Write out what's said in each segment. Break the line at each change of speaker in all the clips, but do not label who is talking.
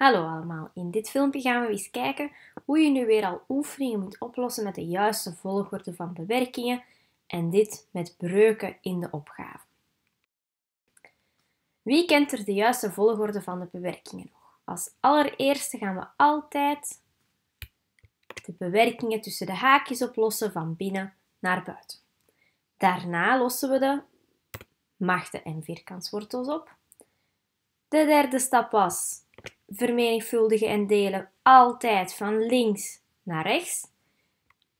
Hallo allemaal, in dit filmpje gaan we eens kijken hoe je nu weer al oefeningen moet oplossen met de juiste volgorde van bewerkingen en dit met breuken in de opgave. Wie kent er de juiste volgorde van de bewerkingen nog? Als allereerste gaan we altijd de bewerkingen tussen de haakjes oplossen van binnen naar buiten. Daarna lossen we de machten en vierkantswortels op. De derde stap was vermenigvuldigen en delen altijd van links naar rechts.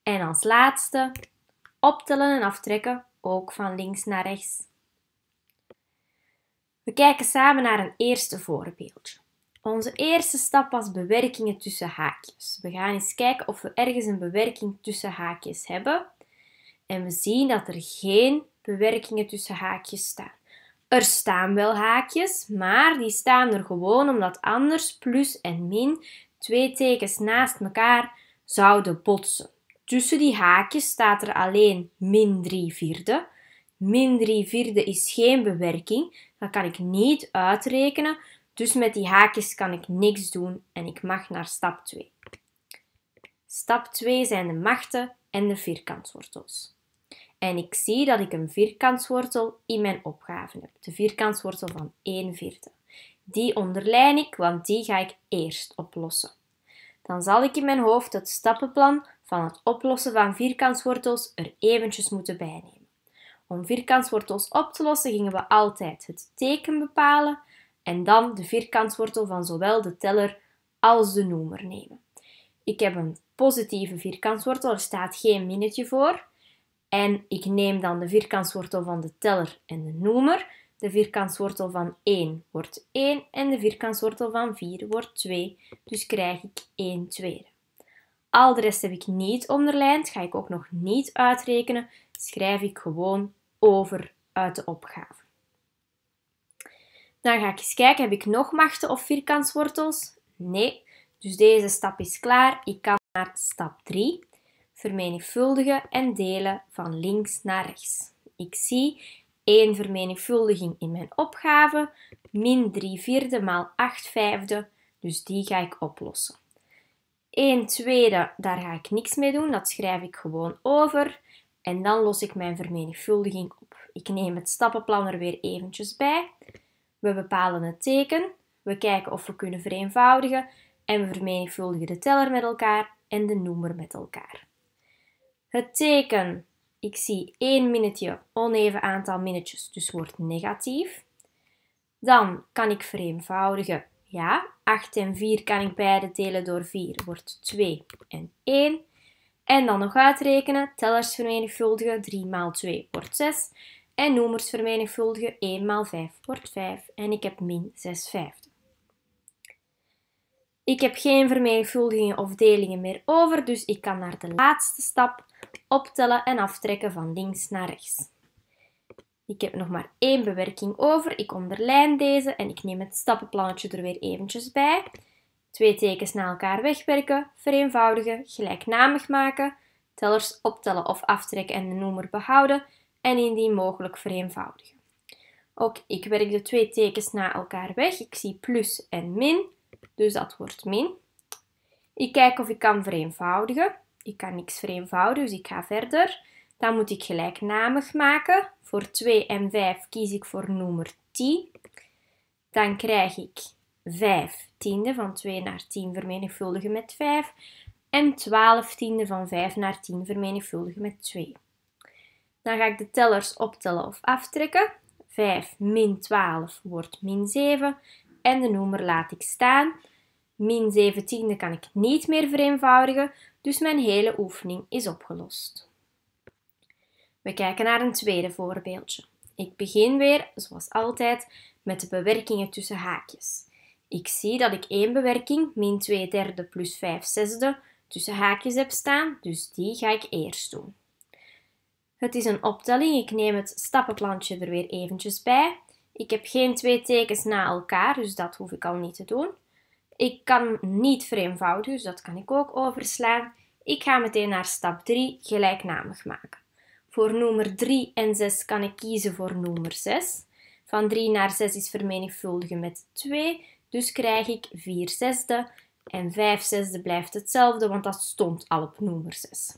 En als laatste optellen en aftrekken ook van links naar rechts. We kijken samen naar een eerste voorbeeldje. Onze eerste stap was bewerkingen tussen haakjes. We gaan eens kijken of we ergens een bewerking tussen haakjes hebben. En we zien dat er geen bewerkingen tussen haakjes staan. Er staan wel haakjes, maar die staan er gewoon omdat anders plus en min twee tekens naast elkaar zouden botsen. Tussen die haakjes staat er alleen min 3 vierde. Min 3 vierde is geen bewerking, dat kan ik niet uitrekenen, dus met die haakjes kan ik niks doen en ik mag naar stap 2. Stap 2 zijn de machten en de vierkantwortels. En ik zie dat ik een vierkantswortel in mijn opgave heb. De vierkantswortel van 1 vierde. Die onderlijn ik, want die ga ik eerst oplossen. Dan zal ik in mijn hoofd het stappenplan van het oplossen van vierkantswortels er eventjes moeten bijnemen. Om vierkantswortels op te lossen gingen we altijd het teken bepalen en dan de vierkantswortel van zowel de teller als de noemer nemen. Ik heb een positieve vierkantswortel, er staat geen minnetje voor. En ik neem dan de vierkantswortel van de teller en de noemer. De vierkantswortel van 1 wordt 1 en de vierkantswortel van 4 wordt 2. Dus krijg ik 1 tweede. Al de rest heb ik niet onderlijnd, ga ik ook nog niet uitrekenen. Schrijf ik gewoon over uit de opgave. Dan ga ik eens kijken, heb ik nog machten of vierkantswortels? Nee, dus deze stap is klaar. Ik kan naar stap 3 vermenigvuldigen en delen van links naar rechts. Ik zie 1 vermenigvuldiging in mijn opgave, min 3 vierde maal 8 vijfde, dus die ga ik oplossen. 1 tweede, daar ga ik niks mee doen, dat schrijf ik gewoon over. En dan los ik mijn vermenigvuldiging op. Ik neem het stappenplan er weer eventjes bij. We bepalen het teken, we kijken of we kunnen vereenvoudigen en we vermenigvuldigen de teller met elkaar en de noemer met elkaar. Het teken, ik zie één minnetje, oneven aantal minnetjes, dus wordt negatief. Dan kan ik vereenvoudigen. Ja, 8 en 4 kan ik beide delen door 4, wordt 2 en 1. En dan nog uitrekenen, tellers vermenigvuldigen, 3 maal 2 wordt 6. En noemers vermenigvuldigen, 1 maal 5 wordt 5. En ik heb min 6 5 Ik heb geen vermenigvuldigingen of delingen meer over, dus ik kan naar de laatste stap, optellen en aftrekken van links naar rechts. Ik heb nog maar één bewerking over. Ik onderlijn deze en ik neem het stappenplannetje er weer eventjes bij. Twee tekens na elkaar wegwerken, vereenvoudigen, gelijknamig maken, tellers optellen of aftrekken en de noemer behouden en indien mogelijk vereenvoudigen. Ook ik werk de twee tekens na elkaar weg. Ik zie plus en min, dus dat wordt min. Ik kijk of ik kan vereenvoudigen ik kan niks vereenvoudigen, dus ik ga verder. Dan moet ik gelijknamig maken. Voor 2 en 5 kies ik voor nummer 10. Dan krijg ik 5 tiende van 2 naar 10 vermenigvuldigen met 5. En 12 tiende van 5 naar 10 vermenigvuldigen met 2. Dan ga ik de tellers optellen of aftrekken. 5 min 12 wordt min 7. En de noemer laat ik staan. Min 17 kan ik niet meer vereenvoudigen. Dus mijn hele oefening is opgelost. We kijken naar een tweede voorbeeldje. Ik begin weer, zoals altijd, met de bewerkingen tussen haakjes. Ik zie dat ik één bewerking, min 2 derde plus 5 zesde, tussen haakjes heb staan, dus die ga ik eerst doen. Het is een optelling, ik neem het stappenplantje er weer eventjes bij. Ik heb geen twee tekens na elkaar, dus dat hoef ik al niet te doen. Ik kan niet vereenvoudigen, dus dat kan ik ook overslaan. Ik ga meteen naar stap 3, gelijknamig maken. Voor nummer 3 en 6 kan ik kiezen voor nummer 6. Van 3 naar 6 is vermenigvuldigen met 2, dus krijg ik 4 zesde. En 5 zesde blijft hetzelfde, want dat stond al op nummer 6.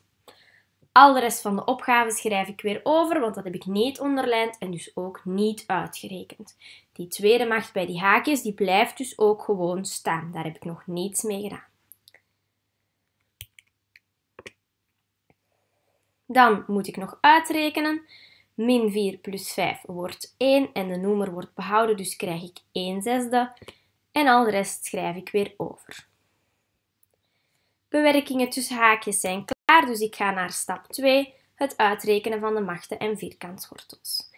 Al de rest van de opgave schrijf ik weer over, want dat heb ik niet onderlijnd en dus ook niet uitgerekend. Die tweede macht bij die haakjes, die blijft dus ook gewoon staan. Daar heb ik nog niets mee gedaan. Dan moet ik nog uitrekenen. Min 4 plus 5 wordt 1 en de noemer wordt behouden, dus krijg ik 1 zesde. En al de rest schrijf ik weer over. Bewerkingen tussen haakjes zijn dus ik ga naar stap 2, het uitrekenen van de machten en vierkantwortels.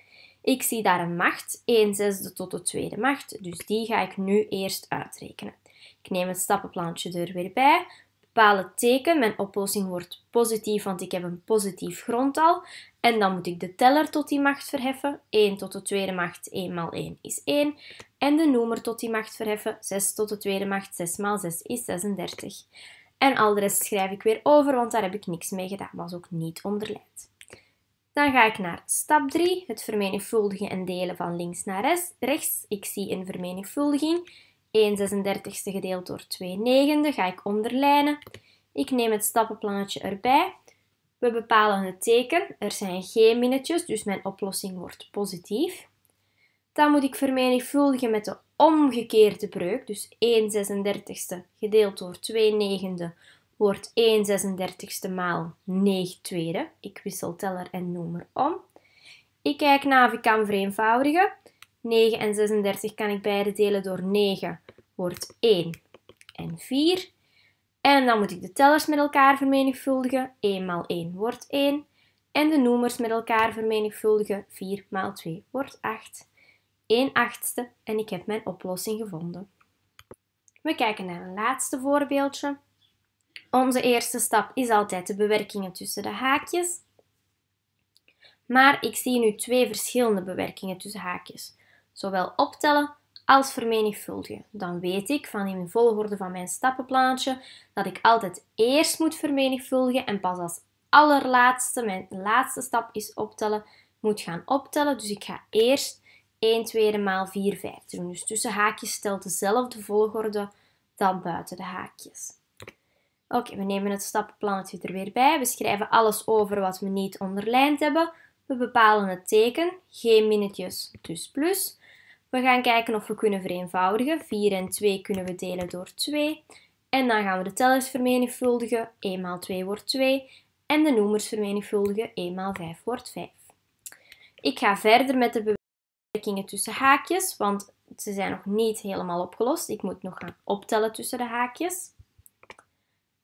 Ik zie daar een macht, 1 zesde tot de tweede macht, dus die ga ik nu eerst uitrekenen. Ik neem het stappenplantje er weer bij, bepaal het teken, mijn oplossing wordt positief, want ik heb een positief grondtal. En dan moet ik de teller tot die macht verheffen, 1 tot de tweede macht, 1 maal 1 is 1. En de noemer tot die macht verheffen, 6 tot de tweede macht, 6 maal 6 is 36. En al de rest schrijf ik weer over, want daar heb ik niks mee gedaan. Was ook niet onderlijnd. Dan ga ik naar stap 3, het vermenigvuldigen en delen van links naar rechts. Ik zie een vermenigvuldiging. 136 36 gedeeld door 2 negende ga ik onderlijnen. Ik neem het stappenplannetje erbij. We bepalen het teken. Er zijn geen minnetjes, dus mijn oplossing wordt positief dan moet ik vermenigvuldigen met de omgekeerde breuk. Dus 1 36ste gedeeld door 2 negende wordt 1 36ste maal 9 tweede. Ik wissel teller en noemer om. Ik kijk na of ik kan vereenvoudigen. 9 en 36 kan ik beide delen door 9, wordt 1 en 4. En dan moet ik de tellers met elkaar vermenigvuldigen. 1 maal 1 wordt 1. En de noemers met elkaar vermenigvuldigen. 4 maal 2 wordt 8. 1 achtste en ik heb mijn oplossing gevonden. We kijken naar een laatste voorbeeldje. Onze eerste stap is altijd de bewerkingen tussen de haakjes. Maar ik zie nu twee verschillende bewerkingen tussen haakjes. Zowel optellen als vermenigvuldigen. Dan weet ik van in de volgorde van mijn stappenplaatje dat ik altijd eerst moet vermenigvuldigen en pas als allerlaatste, mijn laatste stap is optellen, moet gaan optellen. Dus ik ga eerst 1 tweede maal 4 5. doen. Dus tussen haakjes stelt dezelfde volgorde dan buiten de haakjes. Oké, we nemen het stappenplannetje er weer bij. We schrijven alles over wat we niet onderlijnd hebben. We bepalen het teken, geen minnetjes, dus plus. We gaan kijken of we kunnen vereenvoudigen. 4 en 2 kunnen we delen door 2. En dan gaan we de tellers vermenigvuldigen. 1 maal 2 wordt 2. En de noemers vermenigvuldigen. 1 maal 5 wordt 5. Ik ga verder met de opmerkingen tussen haakjes, want ze zijn nog niet helemaal opgelost. Ik moet nog gaan optellen tussen de haakjes.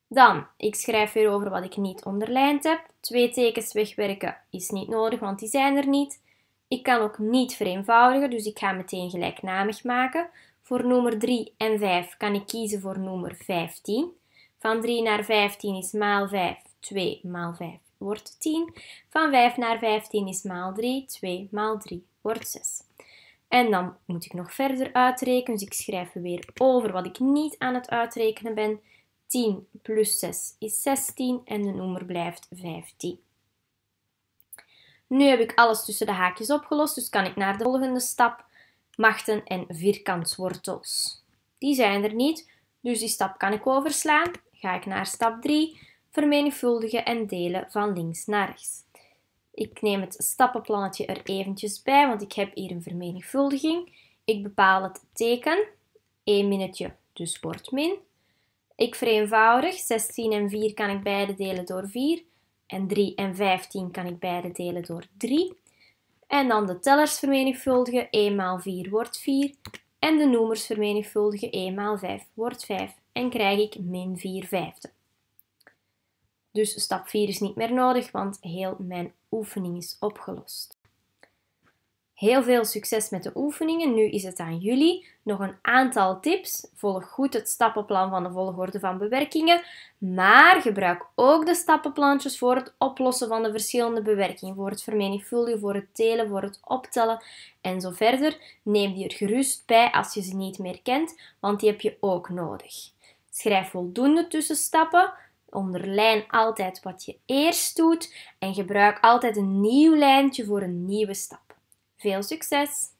Dan, ik schrijf weer over wat ik niet onderlijnd heb. Twee tekens wegwerken is niet nodig, want die zijn er niet. Ik kan ook niet vereenvoudigen, dus ik ga meteen gelijknamig maken. Voor nummer 3 en 5 kan ik kiezen voor nummer 15. Van 3 naar 15 is maal 5, 2 maal 5 wordt 10. Van 5 naar 15 is maal 3, 2 maal 3 wordt 6. En dan moet ik nog verder uitrekenen. Dus ik schrijf weer over wat ik niet aan het uitrekenen ben. 10 plus 6 is 16 en de noemer blijft 15. Nu heb ik alles tussen de haakjes opgelost, dus kan ik naar de volgende stap. Machten en vierkantswortels. Die zijn er niet, dus die stap kan ik overslaan. Ga ik naar stap 3, vermenigvuldigen en delen van links naar rechts. Ik neem het stappenplannetje er eventjes bij, want ik heb hier een vermenigvuldiging. Ik bepaal het teken, 1 minuutje, dus wordt min. Ik vereenvoudig, 16 en 4 kan ik beide delen door 4. En 3 en 15 kan ik beide delen door 3. En dan de tellers vermenigvuldigen, 1 maal 4 wordt 4. En de noemers vermenigvuldigen, 1 maal 5 wordt 5. En krijg ik min 4 vijfde. Dus stap 4 is niet meer nodig, want heel mijn oefening is opgelost. Heel veel succes met de oefeningen. Nu is het aan jullie. Nog een aantal tips. Volg goed het stappenplan van de volgorde van bewerkingen. Maar gebruik ook de stappenplantjes voor het oplossen van de verschillende bewerkingen. Voor het vermenigvuldigen, voor het telen, voor het optellen en zo verder. Neem die er gerust bij als je ze niet meer kent, want die heb je ook nodig. Schrijf voldoende tussenstappen Onderlijn altijd wat je eerst doet en gebruik altijd een nieuw lijntje voor een nieuwe stap. Veel succes!